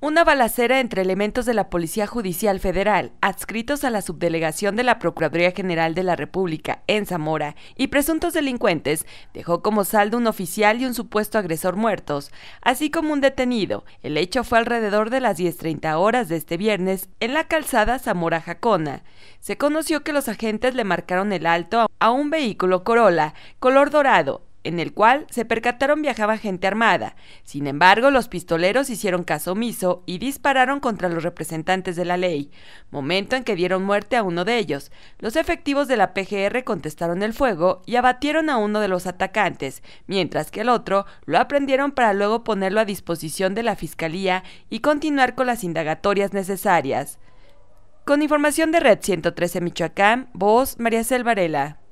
Una balacera entre elementos de la Policía Judicial Federal, adscritos a la subdelegación de la Procuraduría General de la República en Zamora, y presuntos delincuentes, dejó como saldo un oficial y un supuesto agresor muertos, así como un detenido. El hecho fue alrededor de las 10.30 horas de este viernes en la calzada Zamora Jacona. Se conoció que los agentes le marcaron el alto a un vehículo Corolla, color dorado, en el cual se percataron viajaba gente armada. Sin embargo, los pistoleros hicieron caso omiso y dispararon contra los representantes de la ley, momento en que dieron muerte a uno de ellos. Los efectivos de la PGR contestaron el fuego y abatieron a uno de los atacantes, mientras que el otro lo aprendieron para luego ponerlo a disposición de la Fiscalía y continuar con las indagatorias necesarias. Con información de Red 113 Michoacán, voz María Selvarela.